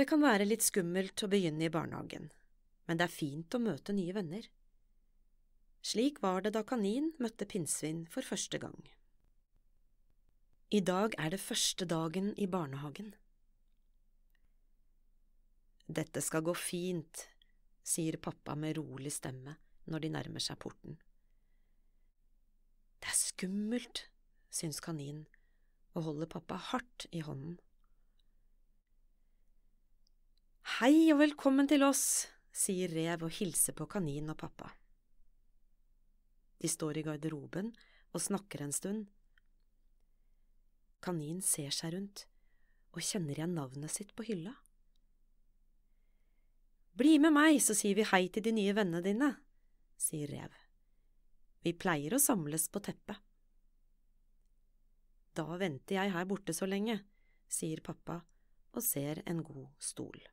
Det kan være litt skummelt å begynne i barnehagen, men det er fint å møte nye venner. Slik var det da kanin møtte pinnsvin for første gang. I dag er det første dagen i barnehagen. Dette skal gå fint, sier pappa med rolig stemme når de nærmer seg porten. Det er skummelt, syns kanin og holder pappa hardt i hånden. Hei og velkommen til oss, sier Rev og hilser på kanin og pappa. De står i garderoben og snakker en stund. Kanin ser seg rundt og kjenner igjen navnet sitt på hylla. Bli med meg, så sier vi hei til de nye vennene dine, sier Rev. Vi pleier å samles på teppet. Da venter jeg her borte så lenge, sier pappa og ser en god stol.